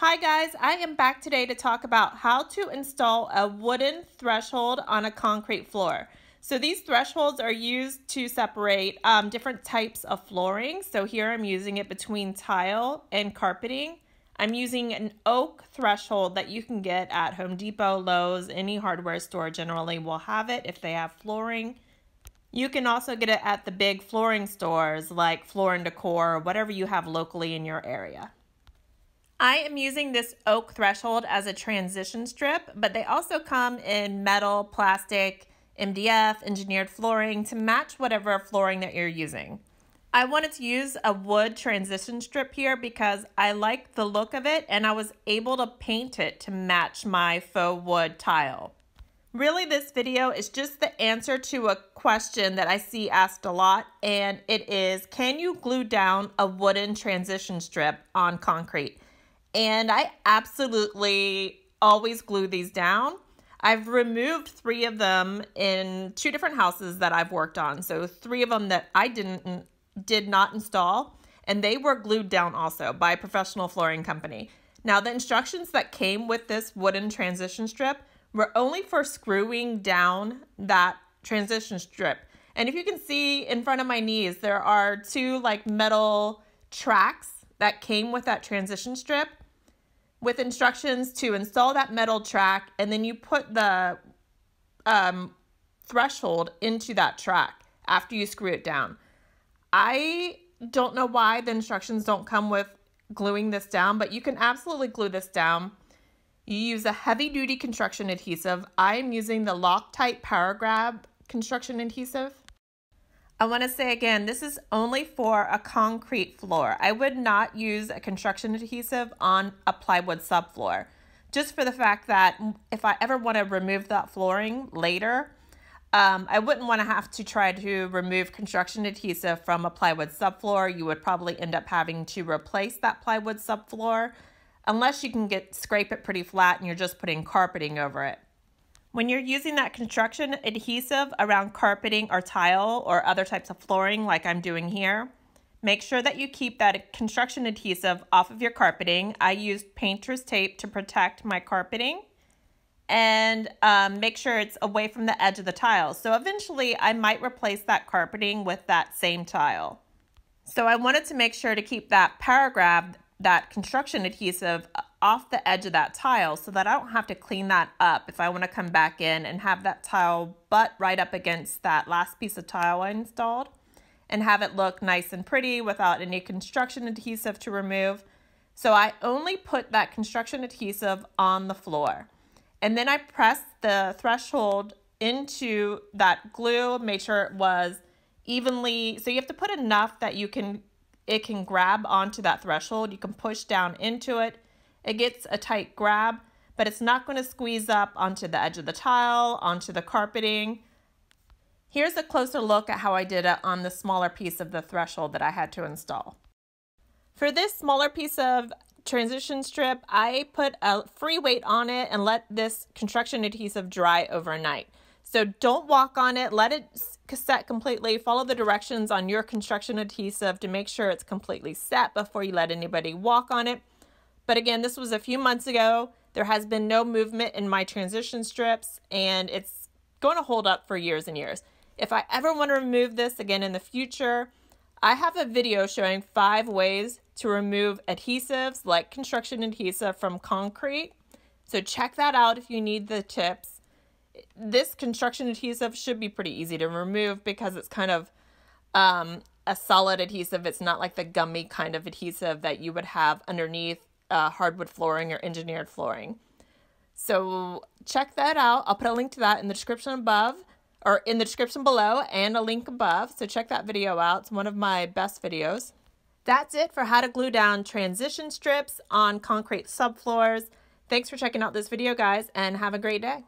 Hi guys, I am back today to talk about how to install a wooden threshold on a concrete floor. So these thresholds are used to separate um, different types of flooring. So here I'm using it between tile and carpeting. I'm using an oak threshold that you can get at Home Depot, Lowe's, any hardware store generally will have it if they have flooring. You can also get it at the big flooring stores like Floor & Decor, or whatever you have locally in your area. I am using this oak threshold as a transition strip, but they also come in metal, plastic, MDF, engineered flooring to match whatever flooring that you're using. I wanted to use a wood transition strip here because I like the look of it and I was able to paint it to match my faux wood tile. Really, this video is just the answer to a question that I see asked a lot, and it is, can you glue down a wooden transition strip on concrete? and I absolutely always glue these down. I've removed three of them in two different houses that I've worked on. So three of them that I didn't did not install and they were glued down also by a professional flooring company. Now the instructions that came with this wooden transition strip were only for screwing down that transition strip. And if you can see in front of my knees, there are two like metal tracks that came with that transition strip with instructions to install that metal track and then you put the um, threshold into that track after you screw it down. I don't know why the instructions don't come with gluing this down, but you can absolutely glue this down. You use a heavy duty construction adhesive. I am using the Loctite Power Grab construction adhesive. I want to say again, this is only for a concrete floor. I would not use a construction adhesive on a plywood subfloor, just for the fact that if I ever want to remove that flooring later, um, I wouldn't want to have to try to remove construction adhesive from a plywood subfloor. You would probably end up having to replace that plywood subfloor unless you can get scrape it pretty flat and you're just putting carpeting over it. When you're using that construction adhesive around carpeting or tile or other types of flooring like I'm doing here, make sure that you keep that construction adhesive off of your carpeting. I used painter's tape to protect my carpeting and um, make sure it's away from the edge of the tile. So eventually I might replace that carpeting with that same tile. So I wanted to make sure to keep that paragraph, that construction adhesive off the edge of that tile so that I don't have to clean that up if I want to come back in and have that tile butt right up against that last piece of tile I installed and have it look nice and pretty without any construction adhesive to remove. So I only put that construction adhesive on the floor. And then I pressed the threshold into that glue, made sure it was evenly. So you have to put enough that you can it can grab onto that threshold. You can push down into it it gets a tight grab, but it's not going to squeeze up onto the edge of the tile, onto the carpeting. Here's a closer look at how I did it on the smaller piece of the threshold that I had to install. For this smaller piece of transition strip, I put a free weight on it and let this construction adhesive dry overnight. So don't walk on it, let it set completely, follow the directions on your construction adhesive to make sure it's completely set before you let anybody walk on it. But again, this was a few months ago. There has been no movement in my transition strips, and it's going to hold up for years and years. If I ever want to remove this again in the future, I have a video showing five ways to remove adhesives like construction adhesive from concrete. So check that out if you need the tips. This construction adhesive should be pretty easy to remove because it's kind of um, a solid adhesive. It's not like the gummy kind of adhesive that you would have underneath uh, hardwood flooring or engineered flooring. So check that out. I'll put a link to that in the description above or in the description below and a link above. So check that video out. It's one of my best videos. That's it for how to glue down transition strips on concrete subfloors. Thanks for checking out this video, guys, and have a great day.